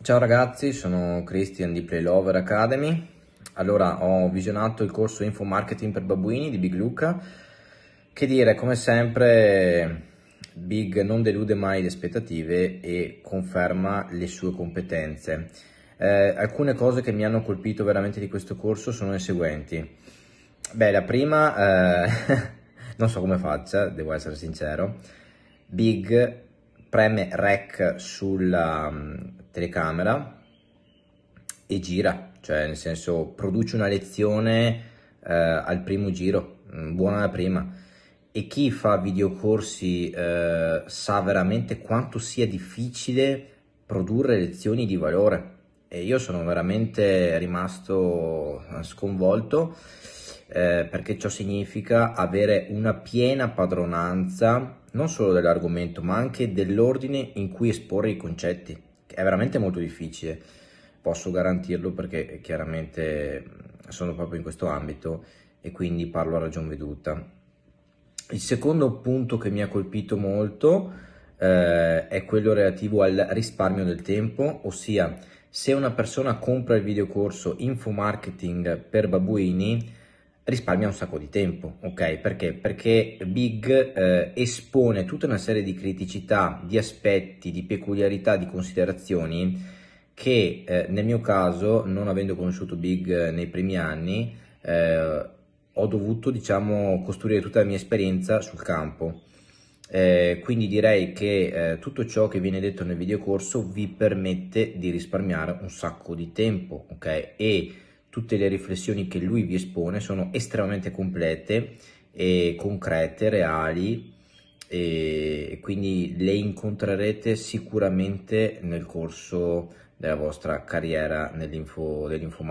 Ciao ragazzi, sono Christian di Playlover Academy. Allora, ho visionato il corso Info Marketing per Babbuini di Big Luca. Che dire, come sempre, Big non delude mai le aspettative e conferma le sue competenze. Eh, alcune cose che mi hanno colpito veramente di questo corso sono le seguenti. Beh, la prima, eh, non so come faccia, devo essere sincero. Big preme REC sulla, telecamera e gira, cioè nel senso produce una lezione eh, al primo giro, mm, buona la prima. E chi fa videocorsi eh, sa veramente quanto sia difficile produrre lezioni di valore. E io sono veramente rimasto eh, sconvolto eh, perché ciò significa avere una piena padronanza non solo dell'argomento ma anche dell'ordine in cui esporre i concetti è veramente molto difficile, posso garantirlo perché chiaramente sono proprio in questo ambito e quindi parlo a ragion veduta. Il secondo punto che mi ha colpito molto eh, è quello relativo al risparmio del tempo, ossia se una persona compra il videocorso Info Marketing per Babuini, risparmia un sacco di tempo, ok? Perché? Perché Big eh, espone tutta una serie di criticità, di aspetti, di peculiarità, di considerazioni che eh, nel mio caso, non avendo conosciuto Big eh, nei primi anni, eh, ho dovuto, diciamo, costruire tutta la mia esperienza sul campo. Eh, quindi direi che eh, tutto ciò che viene detto nel videocorso vi permette di risparmiare un sacco di tempo, ok? E tutte le riflessioni che lui vi espone sono estremamente complete e concrete, reali e quindi le incontrerete sicuramente nel corso della vostra carriera nell'info, dell'info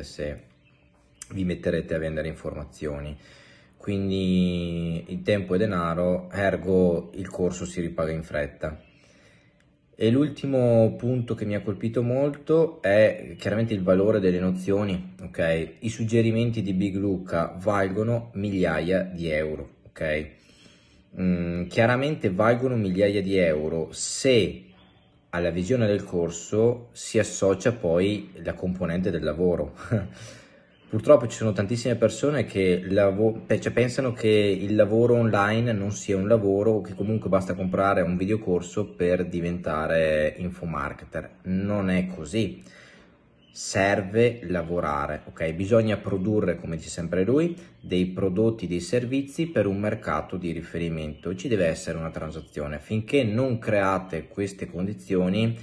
se vi metterete a vendere informazioni quindi il tempo è denaro ergo il corso si ripaga in fretta e l'ultimo punto che mi ha colpito molto è chiaramente il valore delle nozioni, ok? I suggerimenti di Big Luca valgono migliaia di euro, ok? Mm, chiaramente valgono migliaia di euro se alla visione del corso si associa poi la componente del lavoro. Purtroppo ci sono tantissime persone che lavo- cioè, pensano che il lavoro online non sia un lavoro o che comunque basta comprare un videocorso per diventare infomarketer. Non è così. Serve lavorare, ok? Bisogna produrre, come dice sempre lui, dei prodotti, dei servizi per un mercato di riferimento. Ci deve essere una transazione. Finché non create queste condizioni,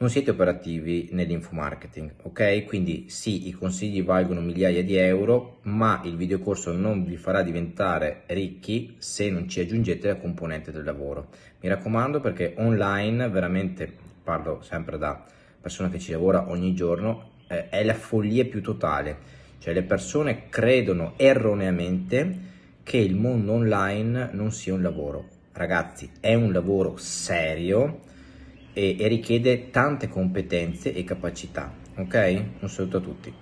non siete operativi nell'infomarketing, ok? Quindi sì, i consigli valgono migliaia di euro, ma il videocorso non vi farà diventare ricchi se non ci aggiungete la componente del lavoro. Mi raccomando perché online veramente parlo sempre da persona che ci lavora ogni giorno, eh, è la follia più totale. Cioè le persone credono erroneamente che il mondo online non sia un lavoro. Ragazzi, è un lavoro serio e, e richiede tante competenze e capacità. Ok? Un saluto a tutti.